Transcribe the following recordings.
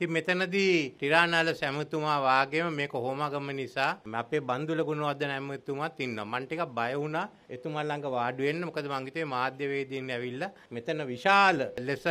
ති මෙතනදී ටිරානාල සැමතුමා වගේම මේක හෝමගම නිසා අපේ බන්දුල ගුණවර්ධන ඇමතුමත් ඉන්නවා. මන් ටිකක් බය වුණා එතුමා ළඟ වාඩි වෙන්න. මොකද මං හිතේ මාධ්‍යවේදීන් ඇවිල්ලා මෙතන විශාල ලෙස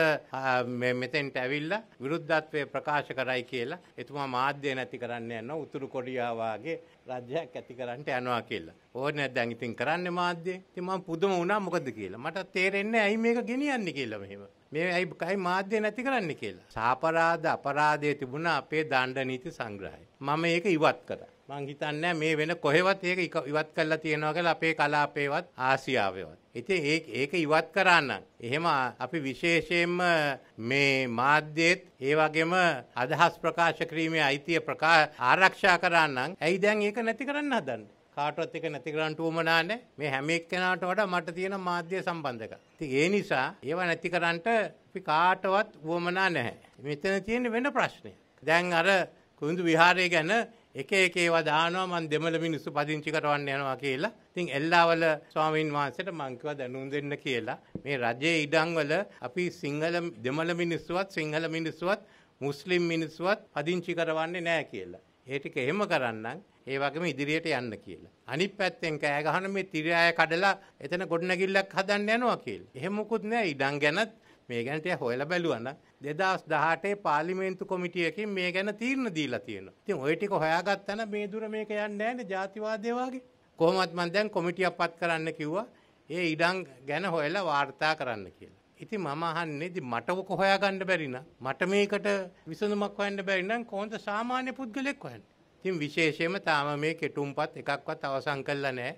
මෙතෙන්ට ඇවිල්ලා විරුද්ධත්වය ප්‍රකාශ කරයි කියලා. එතුමා මාධ්‍ය නැති කරන්න යනවා. උතුරු කොරියාව වගේ රාජ්‍යයක් ඇති කරන්නට යනවා කියලා. ඕනේ දැන් ඉතින් කරන්නේ මාධ්‍ය. ඉතින් මම පුදුම වුණා මොකද කියලා. මට තේරෙන්නේ ඇයි මේක ගෙනියන්නේ කියලා මෙහෙම. මේ ඇයි කයි මාධ්‍ය නැති කරන්නේ කියලා. සාපරාධ අපරාධය තිබුණා අපේ දණ්ඩ නීති සංග්‍රහය. මම ඒක ඉවත් කරා. මං හිතන්නේ මේ වෙන කොහෙවත් ඒක ඉවත් කරලා තියනවා කියලා අපේ කලාපේවත් ආසියාවේවත්. ඉතින් ඒ ඒක ඉවත් කරන්න. එහෙම අපි විශේෂයෙන්ම මේ මාධ්‍යෙත් ඒ වගේම අදහස් ප්‍රකාශ කිරීමේ අයිතිය ප්‍රකාශ ආරක්ෂා කරන්න. ඇයි දැන් ඒක නැති කරන්න හදන්නේ? කාටවත් එක නැති කරන්න උවමනා නැහැ. මේ හැම එක්කෙනාට වඩා මට තියෙන මාධ්‍ය සම්බන්ධක. ඉතින් ඒ නිසා ඒව නැති කරන්නට අපි කාටවත් උවමනා නැහැ. මෙතන තියෙන වෙන ප්‍රශ්නේ. දැන් අර කුරුඳු විහාරය ගැන එක එක ඒවා දානවා මං දෙමළ මිනිස්සු පදිංචි කරවන්න යනවා කියලා. ඉතින් එල්ලාවල ස්වාමින් වහන්සේට මං කිව්වා දැනුම් දෙන්න කියලා. මේ රජයේ ඉඩම්වල අපි සිංහල දෙමළ මිනිස්සුවත් සිංහල මිනිස්සුවත් මුස්ලිම් මිනිස්සුවත් පදිංචි කරවන්නේ නැහැ කියලා. ඒ ටික එහෙම කරන්නම් ඒ වගේම ඉදිරියට යන්න කියලා. අනිත් පැත්තෙන් කෑ ගහන මේ තිරය කඩලා එතන ගොඩනැගිල්ලක් හදන්න යනවා කියලා. එහෙම මොකුත් නෑ ඉඩම් ගැනත් මේ ගැන ටික හොයලා බැලුවා නම් 2018 පාර්ලිමේන්තු කොමිටියකින් මේ ගැන තීරණ දීලා තියෙනවා. ඉතින් ওই ටික හොයාගත්තා නම් මේ දුර මේක යන්නේ නැහැනේ ජාතිවාදය වගේ. කොහොමත් මම දැන් කොමිටියක් පත් කරන්න කිව්වා. ඒ ඉඩම් ගැන හොයලා වාර්තා කරන්න කියලා. ඉතින් මම අහන්නේ ඉතින් මට ඔක හොයාගන්න බැරි නම් මට මේකට විසඳුමක් හොයන්න බැරි නම් කොහොමද සාමාන්‍ය පුද්ගලෙක් හොයන්නේ? ඉතින් විශේෂයෙන්ම තාම මේ කෙටුම්පත් එකක්වත් අවසන් කළා නැහැ.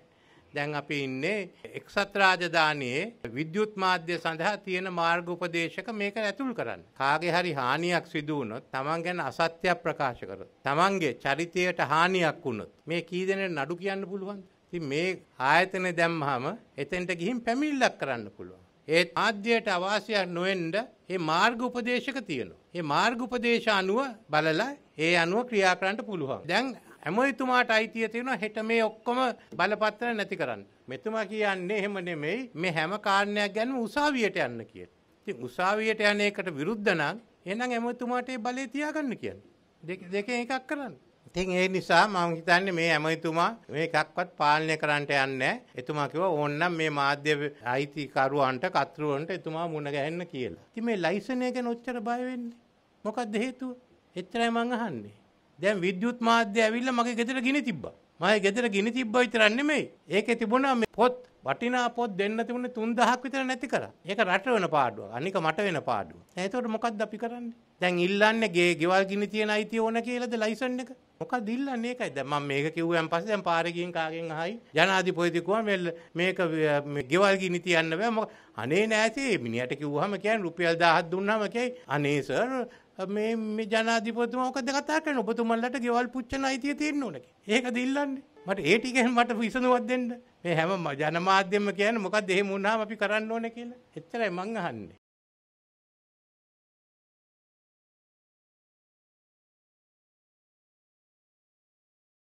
දැන් අපි ඉන්නේ එක්සත් රාජධානියේ විද්‍යුත් මාධ්‍ය සඳහා තියෙන මාර්ග උපදේශක මේක ඇතුල් කරන්න. කාගේ හරි හානියක් සිදු වුණොත් තමන් ගැන අසත්‍යයක් ප්‍රකාශ කරොත් තමන්ගේ චරිතයට හානියක් වුණොත් මේ කී දෙනෙක් නඩු කියන්න පුළුවන්ද? ඉතින් මේ ආයතන දැම්මහම එතෙන්ට ගිහින් පැමිණිල්ලක් කරන්න පුළුවන්. ඒ ආද්‍යයට අවාසියක් නොවෙන්න මේ මාර්ග උපදේශක තියෙනවා. මේ මාර්ග උපදේශ අනුව බලලා ඒ අනුව ක්‍රියා කරන්න පුළුවන්. දැන් ඇමතුමාට අයිතිය තියෙනවා හෙට මේ ඔක්කොම බලපත්‍ර නැති කරන්න. මෙතුමා කියන්නේ එහෙම නෙමෙයි මේ හැම කාරණයක් ගැන උසාවියට යන්න කියලා. ඉතින් උසාවියට යන එකට විරුද්ධ නම් එහෙනම් ඇමතුමාට ඒ බලය තියාගන්න කියන්නේ. දෙකෙන් එකක් කරන්න. ඉතින් ඒ නිසා මම හිතන්නේ මේ ඇමතුමා මේ එකක්වත් පාලනය කරන්නට යන්නේ එතුමා කිව්වා ඕන්නම් මේ මාධ්‍ය අයිතිකරුවන්ට කතරුවන්ට එතුමා මුණ ගැහෙන්න කියලා. ඉතින් මේ ලයිසන් එක ගැන ඔච්චර බය වෙන්නේ මොකක්ද හේතුව? එච්චරයි මං අහන්නේ. දැන් විද්‍යුත් මාධ්‍ය ඇවිල්ලා මගේ ගෙදර ගිනි තිබ්බා. මගේ ගෙදර ගිනි තිබ්බා විතරක් නෙමෙයි. ඒකේ තිබුණා මේ පොත් වටිනා පොත් දෙන්න තිබුණේ 3000ක් විතර නැති කරා. ඒක රට වෙන පාඩුවක්. අනික මට වෙන පාඩුව. එතකොට මොකද්ද අපි කරන්නේ? දැන් ඉල්ලන්නේ ගේ ගෙවල් ගිනි තියෙන අයිතිය ඕන කියලාද ලයිසන් එක? මොකද ඉල්ලන්නේ ඒකයි. දැන් මම මේක කිව්වයන් පස්සේ දැන් පාරේ ගින් කාගෙන් අහයි. ජනාධිපති කිව්වා මේ මේක ගෙවල් ගිනි තියන්න බෑ. අනේ නෑති මිනිහට කිව්වහම කියන්නේ රුපියල් 1000ක් දුන්නාම කියයි අනේ සර් මේ මේ ජනාධිපතිතුමා මොකද කතා කරන්නේ? ඔබතුමන්ලට ගෙවල් පුච්චන අයිතිය තියෙන්න ඕනේ. ඒකද ඉල්ලන්නේ. මට ඒ ටික මට විසඳුමක් දෙන්න. මේ හැම ජනමාධ්‍යම කියන්නේ මොකද්ද එහෙම වුණාම අපි කරන්න ඕනේ කියලා. එච්චරයි මං අහන්නේ.